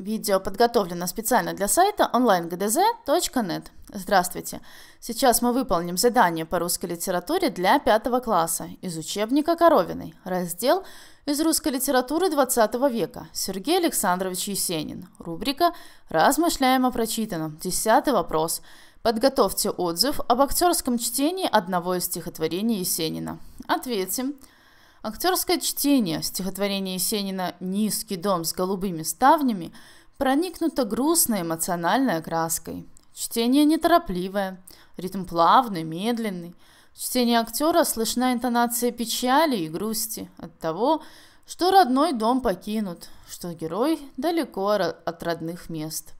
Видео подготовлено специально для сайта onlinegdz.net. Здравствуйте! Сейчас мы выполним задание по русской литературе для пятого класса из учебника Коровиной, раздел «Из русской литературы 20 века» Сергей Александрович Есенин, рубрика «Размышляем о прочитанном», десятый вопрос. Подготовьте отзыв об актерском чтении одного из стихотворений Есенина. Ответим. Ответим. Актерское чтение стихотворения Есенина «Низкий дом с голубыми ставнями» проникнуто грустной эмоциональной окраской. Чтение неторопливое, ритм плавный, медленный. В чтении актера слышна интонация печали и грусти от того, что родной дом покинут, что герой далеко от родных мест –